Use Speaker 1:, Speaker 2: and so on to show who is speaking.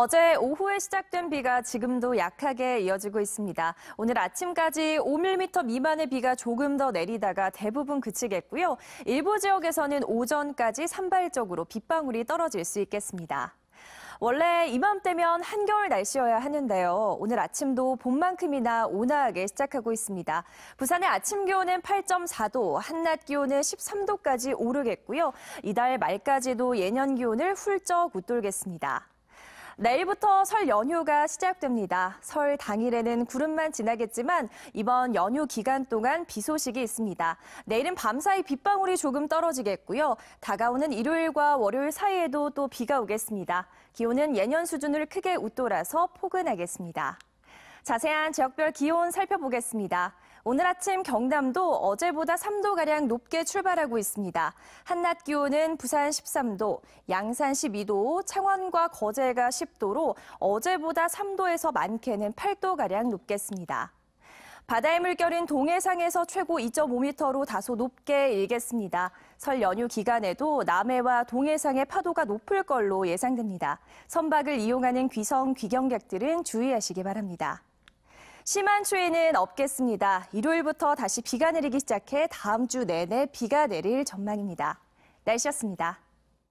Speaker 1: 어제 오후에 시작된 비가 지금도 약하게 이어지고 있습니다. 오늘 아침까지 5mm 미만의 비가 조금 더 내리다가 대부분 그치겠고요. 일부 지역에서는 오전까지 산발적으로 빗방울이 떨어질 수 있겠습니다. 원래 이맘때면 한겨울 날씨여야 하는데요. 오늘 아침도 봄만큼이나 온화하게 시작하고 있습니다. 부산의 아침 기온은 8.4도, 한낮 기온은 13도까지 오르겠고요. 이달 말까지도 예년 기온을 훌쩍 웃돌겠습니다. 내일부터 설 연휴가 시작됩니다. 설 당일에는 구름만 지나겠지만 이번 연휴 기간 동안 비 소식이 있습니다. 내일은 밤사이 빗방울이 조금 떨어지겠고요. 다가오는 일요일과 월요일 사이에도 또 비가 오겠습니다. 기온은 예년 수준을 크게 웃돌아서 포근하겠습니다. 자세한 지역별 기온 살펴보겠습니다. 오늘 아침 경남도 어제보다 3도가량 높게 출발하고 있습니다. 한낮 기온은 부산 13도, 양산 12도, 창원과 거제가 10도로 어제보다 3도에서 많게는 8도가량 높겠습니다. 바다의 물결은 동해상에서 최고 2.5m로 다소 높게 일겠습니다. 설 연휴 기간에도 남해와 동해상의 파도가 높을 걸로 예상됩니다. 선박을 이용하는 귀성 귀경객들은 주의하시기 바랍니다. 심한 추위는 없겠습니다. 일요일부터 다시 비가 내리기 시작해 다음 주 내내 비가 내릴 전망입니다. 날씨였습니다.